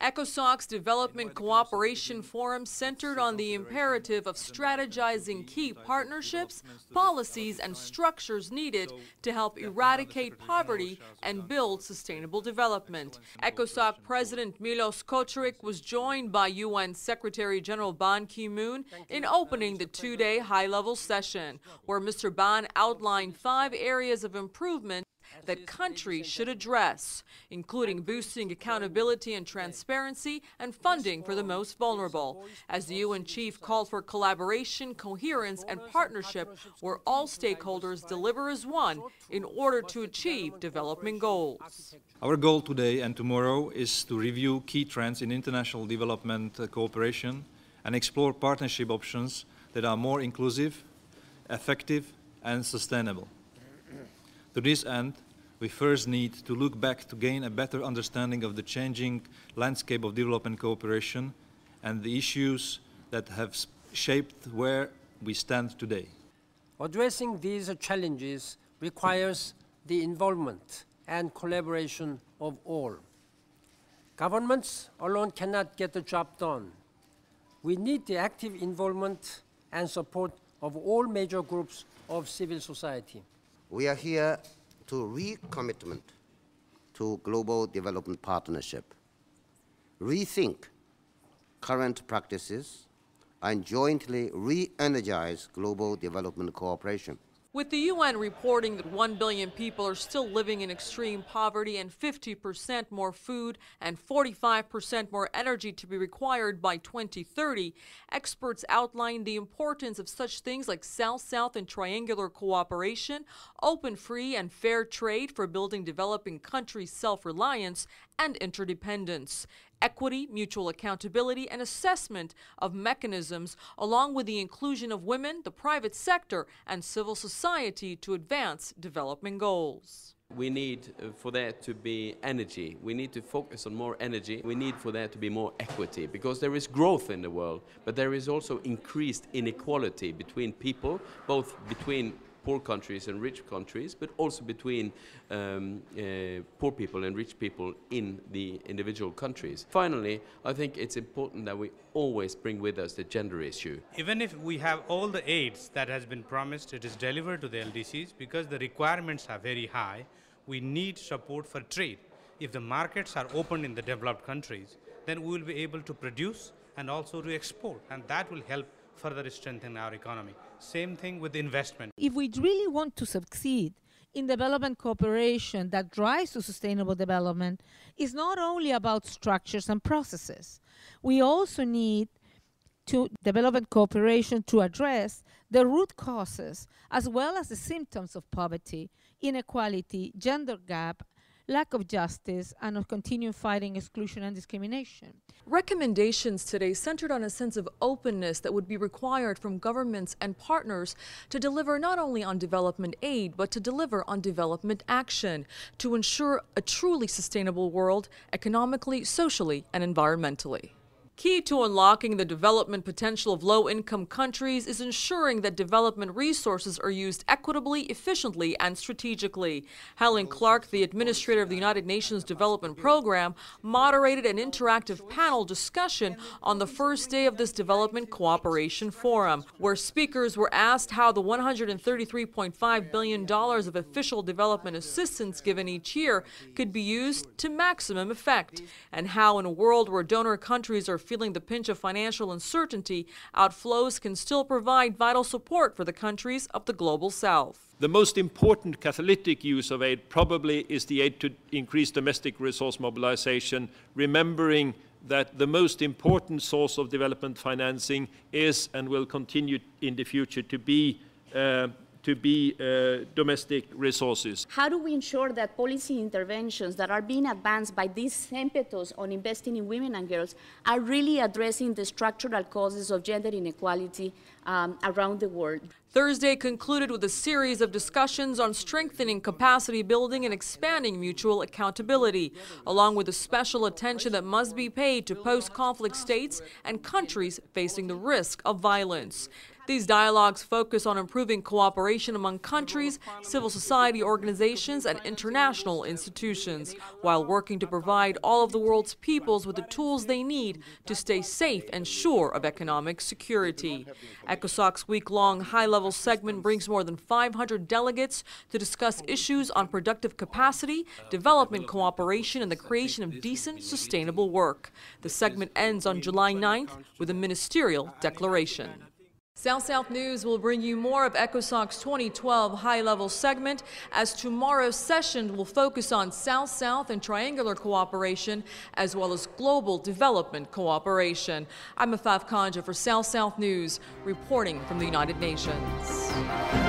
ECOSOC's Development Cooperation Forum centered on the imperative of strategizing key partnerships, policies, and structures needed to help eradicate poverty and build sustainable development. ECOSOC President Milos Kocharic was joined by UN Secretary General Ban Ki-moon in uh, opening the two-day high-level session, where Mr. Ban outlined five areas of improvement that countries should address, including boosting accountability and transparency and funding for the most vulnerable. As the UN chief called for collaboration, coherence, and partnership where all stakeholders deliver as one in order to achieve development goals. Our goal today and tomorrow is to review key trends in international development uh, cooperation and explore partnership options that are more inclusive, effective and sustainable. to this end, we first need to look back to gain a better understanding of the changing landscape of development cooperation and the issues that have shaped where we stand today. Addressing these challenges requires the involvement and collaboration of all. Governments alone cannot get the job done. We need the active involvement and support of all major groups of civil society. We are here to recommitment to global development partnership, rethink current practices, and jointly re-energize global development cooperation. With the UN reporting that 1 billion people are still living in extreme poverty and 50% more food and 45% more energy to be required by 2030, experts outline the importance of such things like South South and triangular cooperation, open, free, and fair trade for building developing countries' self reliance, and interdependence, equity, mutual accountability, and assessment of mechanisms, along with the inclusion of women, the private sector, and civil society to advance development goals. We need uh, for there to be energy. We need to focus on more energy. We need for there to be more equity because there is growth in the world, but there is also increased inequality between people, both between poor countries and rich countries, but also between um, uh, poor people and rich people in the individual countries. Finally, I think it's important that we always bring with us the gender issue. Even if we have all the aids that has been promised, it is delivered to the LDCs because the requirements are very high. We need support for trade. If the markets are open in the developed countries, then we will be able to produce and also to export, and that will help further strengthen our economy. Same thing with investment. If we really want to succeed in development cooperation that drives to sustainable development, it's not only about structures and processes. We also need to development cooperation to address the root causes as well as the symptoms of poverty, inequality, gender gap, lack of justice, and of continuing fighting exclusion and discrimination. Recommendations today centered on a sense of openness that would be required from governments and partners to deliver not only on development aid, but to deliver on development action to ensure a truly sustainable world economically, socially, and environmentally. Key to unlocking the development potential of low income countries is ensuring that development resources are used equitably, efficiently, and strategically. Helen oh, Clark, the administrator of the United Nations Development Program, moderated an interactive panel discussion on the first day of this Development Cooperation Forum, where speakers were asked how the $133.5 billion of official development assistance given each year could be used to maximum effect, and how, in a world where donor countries are feeling the pinch of financial uncertainty, outflows can still provide vital support for the countries of the global south. The most important catalytic use of aid probably is the aid to increase domestic resource mobilization, remembering that the most important source of development financing is and will continue in the future to be uh, to be uh, domestic resources. How do we ensure that policy interventions that are being advanced by this impetus on investing in women and girls are really addressing the structural causes of gender inequality um, around the world? Thursday concluded with a series of discussions on strengthening capacity building and expanding mutual accountability, along with the special attention that must be paid to post-conflict states and countries facing the risk of violence. These dialogues focus on improving cooperation among countries, civil society organizations, and international institutions, while working to provide all of the world's peoples with the tools they need to stay safe and sure of economic security. ECOSOC's week-long high-level segment brings more than 500 delegates to discuss issues on productive capacity, development cooperation, and the creation of decent, sustainable work. The segment ends on July 9th with a ministerial declaration. South South News will bring you more of ECOSOC's 2012 high level segment as tomorrow's session will focus on South South and triangular cooperation as well as global development cooperation. I'm Afaf Kanja for South South News, reporting from the United Nations.